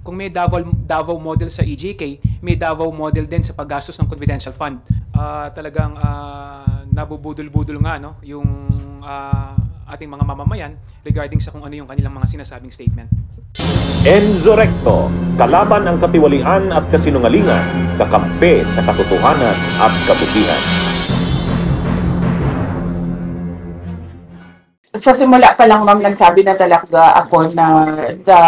kung may Davao, Davao model sa EJK, may Davao model din sa paggastos ng confidential fund. Uh, talagang uh, nabubudol-budol nga no, yung uh, ating mga mamamayan regarding sa kung ano yung kanilang mga sinasabing statement. Enzo Recto, kalaban ang katiwalian at kasinungalingan, kakampi sa katotohanan at kabutihan. Sa simula pa lang, ma'am, nagsabi na talaga ako na the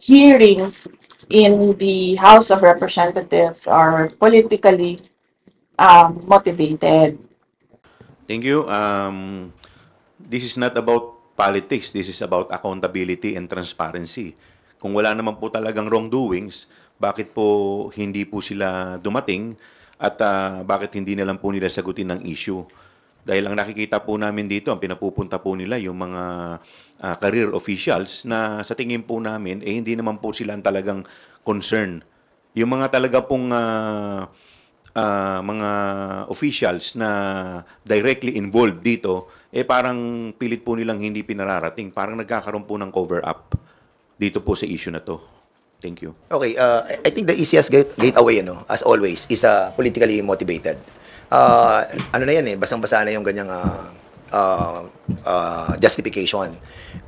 hearings in the House of Representatives are politically um, motivated. Thank you. Um, this is not about politics. This is about accountability and transparency. Kung wala naman po talagang wrongdoings, bakit po hindi po sila dumating at uh, bakit hindi na lang po nila sagutin ang issue? Dahil ang nakikita po namin dito, ang pinapupunta po nila yung mga uh, career officials na sa tingin po namin, eh hindi naman po sila talagang concern. Yung mga talaga pong uh, uh, mga officials na directly involved dito, eh parang pilit po nilang hindi pinararating. Parang nagkakaroon po ng cover-up dito po sa issue na to. Thank you. Okay, uh, I think the easiest gate gateway, ano, as always, is uh, politically motivated. Uh, ano na yan eh, basang-basa na yung ganyang uh, uh, uh, justification.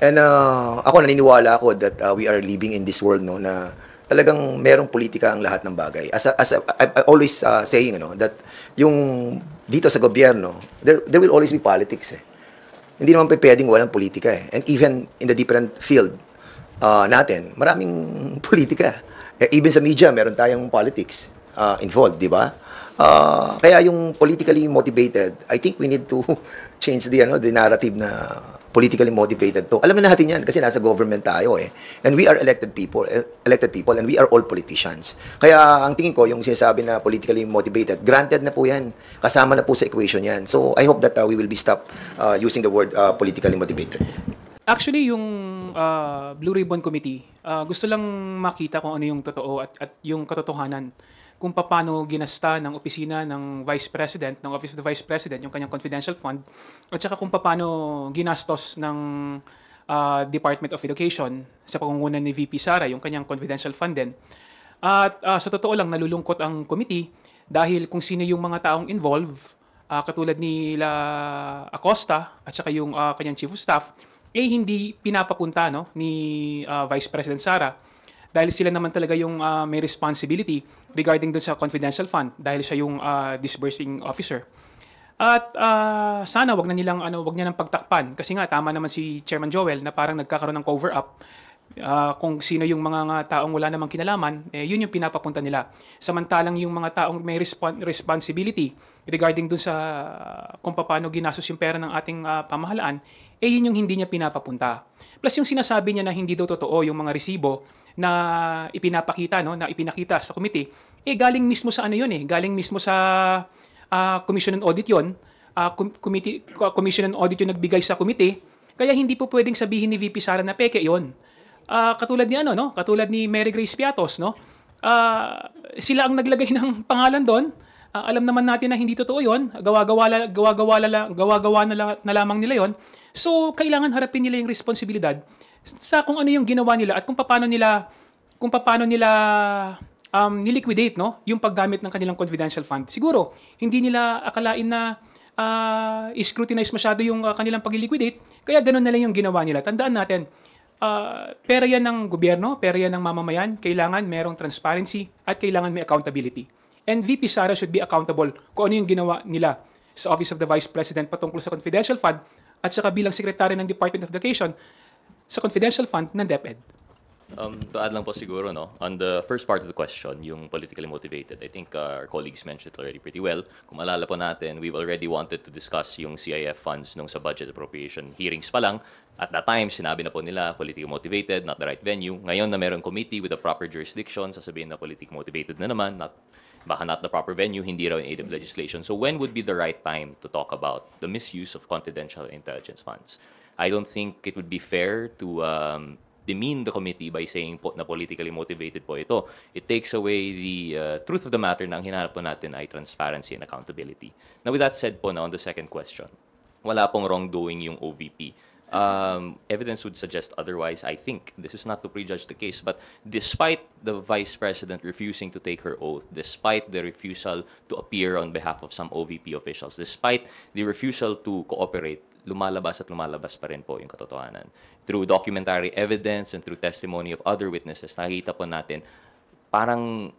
And uh, ako naniniwala ako that uh, we are living in this world no na talagang merong politika ang lahat ng bagay. As, a, as a, I, I always uh, saying no that yung dito sa gobyerno there there will always be politics eh. Hindi naman pwedeng walang politika eh. And even in the different field uh, natin, maraming politika. Eh, even sa media, meron tayong politics uh, involved, di ba? Uh, kaya yung politically motivated, I think we need to change the, ano, the narrative na politically motivated to. Alam na natin yan kasi nasa government tayo eh. And we are elected people, eh, elected people and we are all politicians. Kaya ang tingin ko yung sinasabi na politically motivated, granted na po yan. Kasama na po sa equation yan. So I hope that uh, we will be stop uh, using the word uh, politically motivated. Actually, yung uh, Blue Ribbon Committee, uh, gusto lang makita kung ano yung totoo at, at yung katotohanan kung paano ginasta ng opisina ng Vice President, ng Office of the Vice President, yung kanyang confidential fund, at saka kung paano ginastos ng uh, Department of Education sa pangungunan ni VP Sara, yung kanyang confidential fund din. At uh, sa totoo lang, nalulungkot ang committee dahil kung sino yung mga taong involved, uh, katulad ni La Acosta at saka yung uh, kanyang chief of staff, eh hindi pinapapunta no, ni uh, Vice President Sara dahil sila naman talaga yung uh, may responsibility regarding dun sa confidential fund dahil siya yung uh, disbursing officer. At uh, sana wag na nilang ano, wag niya nang pagtakpan kasi nga tama naman si Chairman Joel na parang nagkakaroon ng cover up uh, kung sino yung mga nga taong wala namang kinalaman, eh, yun yung pinapapunta nila. Samantalang yung mga taong may respon- responsibility regarding dun sa uh, kung paano ginastos yung pera ng ating uh, pamahalaan, eh yun yung hindi niya pinapapunta. Plus yung sinasabi niya na hindi daw totoo yung mga resibo na ipinapakita, no, na ipinakita sa committee, eh galing mismo sa ano yun eh, galing mismo sa uh, Commission on Audit yun, uh, committee, Commission on Audit yung nagbigay sa committee, kaya hindi po pwedeng sabihin ni VP Sara na peke yun uh, katulad ni ano, no? Katulad ni Mary Grace Piatos, no? Uh, sila ang naglagay ng pangalan doon. Uh, alam naman natin na hindi totoo 'yon. gawagawa gawa gawagawa gawa gawagawa na, la, na lamang nila 'yon. So kailangan harapin nila yung responsibilidad sa kung ano yung ginawa nila at kung paano nila kung paano nila um, niliquidate no yung paggamit ng kanilang confidential fund. Siguro hindi nila akalain na uh, scrutinize masyado yung uh, kanilang pagliliquidate kaya ganun na lang yung ginawa nila. Tandaan natin, uh, pera yan ng gobyerno, pera yan ng mamamayan, kailangan merong transparency at kailangan may accountability. And VP Sara should be accountable kung ano yung ginawa nila sa Office of the Vice President patungkol sa confidential fund at sa kabilang sekretary ng Department of Education sa confidential fund ng DepEd. Um, to add lang po siguro, no, on the first part of the question, yung politically motivated, I think uh, our colleagues mentioned it already pretty well. Kung alala po natin, we've already wanted to discuss yung CIF funds nung sa budget appropriation hearings pa lang. At that time, sinabi na po nila, politically motivated, not the right venue. Ngayon na meron committee with a proper jurisdiction, sasabihin na politically motivated na naman, not baka not the proper venue, hindi raw in aid of legislation. So when would be the right time to talk about the misuse of confidential intelligence funds? I don't think it would be fair to um, demean the committee by saying po na politically motivated po ito. It takes away the uh, truth of the matter na ang hinahanap po natin ay transparency and accountability. Now with that said po na on the second question, wala pong wrongdoing yung OVP Um, evidence would suggest otherwise, I think. This is not to prejudge the case, but despite the vice president refusing to take her oath, despite the refusal to appear on behalf of some OVP officials, despite the refusal to cooperate, lumalabas at lumalabas pa rin po yung katotohanan. Through documentary evidence and through testimony of other witnesses, nakikita po natin parang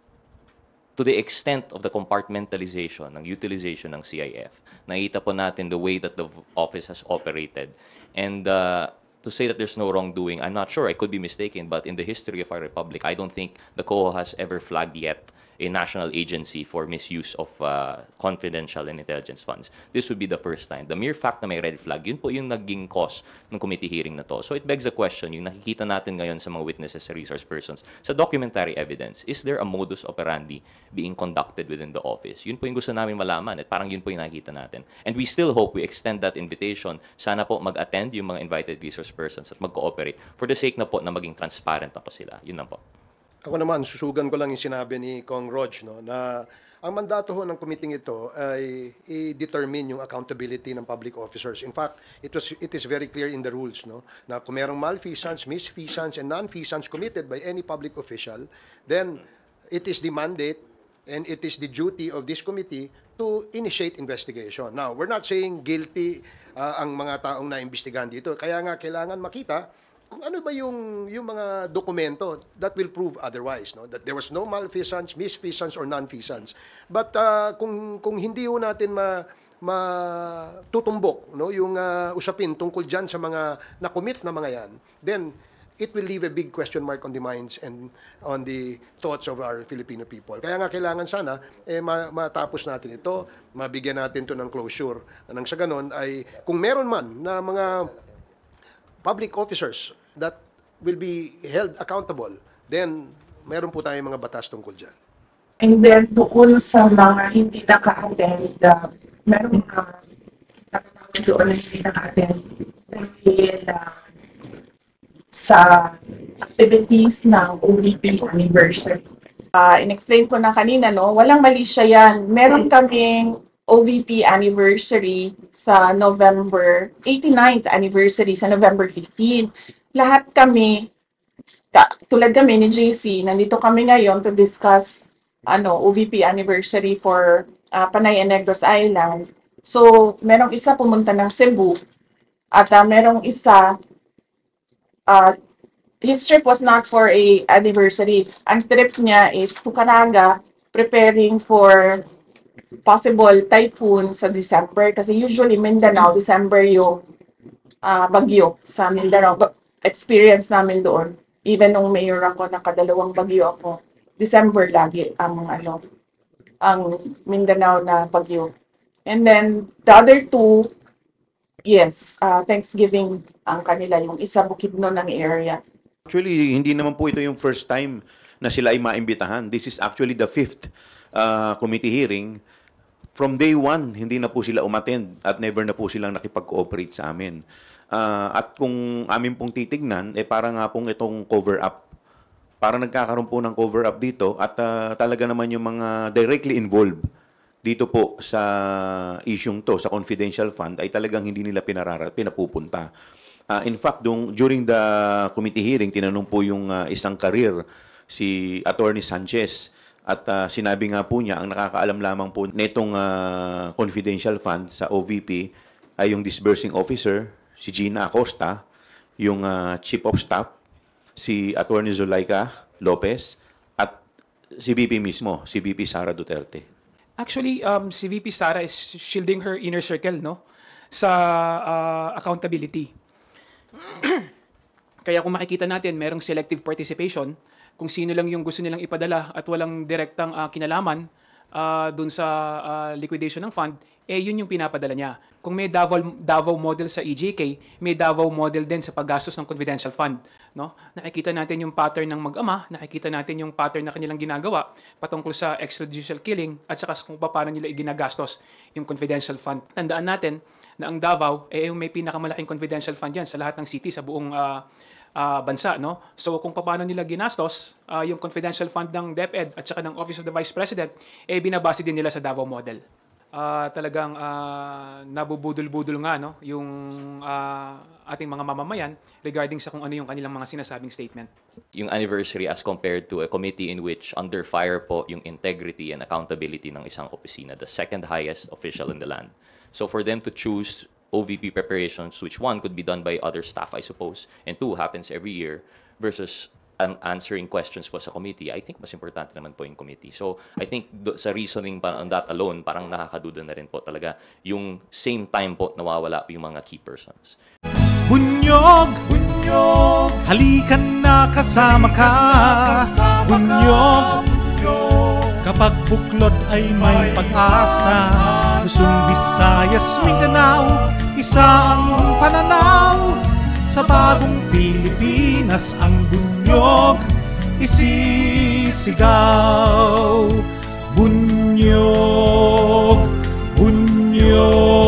to the extent of the compartmentalization, ng utilization ng CIF, nakita po natin the way that the office has operated. and uh, to say that there's no wrongdoing, I'm not sure. I could be mistaken, but in the history of our republic, I don't think the COA has ever flagged yet a national agency for misuse of uh, confidential and intelligence funds. This would be the first time. The mere fact na may red flag, yun po yung naging cause ng committee hearing na to. So it begs the question, yung nakikita natin ngayon sa mga witnesses, sa resource persons, sa documentary evidence, is there a modus operandi being conducted within the office? Yun po yung gusto namin malaman at parang yun po yung nakikita natin. And we still hope we extend that invitation. Sana po mag-attend yung mga invited resource persons at mag-cooperate for the sake na po na maging transparent na po sila. Yun lang po. Ako naman, susugan ko lang yung sinabi ni Kong Rog no, na ang mandato ho ng committee ito ay i-determine yung accountability ng public officers. In fact, it was it is very clear in the rules no na kung merong malfeasance, misfeasance and non-feasance committed by any public official, then it is the mandate and it is the duty of this committee to initiate investigation. Now, we're not saying guilty uh, ang mga taong naimbestigahan dito. Kaya nga kailangan makita kung ano ba yung yung mga dokumento that will prove otherwise, no? That there was no malfeasance, misfeasance or nonfeasance. But uh, kung kung hindi ho natin ma matutumbok no yung uh, usapin tungkol diyan sa mga na-commit na mga yan then it will leave a big question mark on the minds and on the thoughts of our Filipino people. Kaya nga kailangan sana eh, matapos natin ito, mabigyan natin to ng closure. Nang sa ganon ay kung meron man na mga public officers that will be held accountable, then meron po tayong mga batas tungkol dyan. And then doon sa mga hindi naka-attend, uh, meron mga doon na hindi naka-attend dahil uh, sa activities ng OVP anniversary. Uh, ah, in-explain ko na kanina, no? walang mali siya yan. Meron kaming OVP anniversary sa November 89th anniversary sa November 15. Lahat kami ka, tulad kami ni JC, nandito kami ngayon to discuss ano OVP anniversary for uh, Panay and Negros Island. So, merong isa pumunta ng Cebu at uh, merong isa uh, his trip was not for a anniversary. Ang trip niya is to Caraga, preparing for possible typhoon sa December. Kasi usually Mindanao, December yung uh, bagyo sa Mindanao. Experience namin doon. Even nung mayor ako, nakadalawang bagyo ako. December lagi ang ano, ang Mindanao na bagyo. And then the other two Yes, uh, Thanksgiving ang kanila, yung isa Bukidnon ng area. Actually, hindi naman po ito yung first time na sila ay maimbitahan. This is actually the fifth uh, committee hearing. From day one, hindi na po sila umattend at never na po silang nakipag-cooperate sa amin. Uh, at kung amin pong titignan, eh para nga pong itong cover-up para nagkakaroon po ng cover up dito at uh, talaga naman yung mga directly involved dito po sa isyung to, sa confidential fund, ay talagang hindi nila pinarara, pinapupunta. Uh, in fact, dung, during the committee hearing, tinanong po yung uh, isang karir, si Attorney Sanchez, at uh, sinabi nga po niya, ang nakakaalam lamang po netong uh, confidential fund sa OVP ay yung disbursing officer, si Gina Acosta, yung uh, chief of staff, si Attorney Zulaika Lopez, at si BP mismo, si BP Sara Duterte. Actually, um, si VP Sara is shielding her inner circle, no? Sa uh, accountability. Kaya kung makikita natin, merong selective participation, kung sino lang yung gusto nilang ipadala at walang direktang uh, kinalaman uh, dun sa uh, liquidation ng fund, eh yun yung pinapadala niya. Kung may Davao, Davao model sa EJK, may Davao model din sa paggastos ng confidential fund. No? Nakikita natin yung pattern ng mag-ama, nakikita natin yung pattern na kanilang ginagawa patungkol sa extrajudicial killing at saka kung paano nila iginagastos yung confidential fund. Tandaan natin na ang Davao eh yung may pinakamalaking confidential fund yan sa lahat ng city sa buong uh, uh, bansa. No? So kung paano nila ginastos uh, yung confidential fund ng DepEd at saka ng Office of the Vice President, eh binabase din nila sa Davao model uh, talagang uh, nabubudol-budol nga no, yung uh, ating mga mamamayan regarding sa kung ano yung kanilang mga sinasabing statement. Yung anniversary as compared to a committee in which under fire po yung integrity and accountability ng isang opisina, the second highest official in the land. So for them to choose OVP preparations, which one could be done by other staff, I suppose, and two happens every year, versus um, answering questions po sa committee, I think mas importante naman po yung committee. So I think do, sa reasoning pa on that alone, parang nakakaduda na rin po talaga yung same time po nawawala yung mga key persons. Bunyog! Bunyog! Halikan na kasama ka! Kasama bunyog! Kapag buklod ay may pag-asa Luzon, Visayas, Mindanao Isa ang pananaw Sa bagong Pilipinas Angas ang bunyog, isisigaw Bunyog, bunyog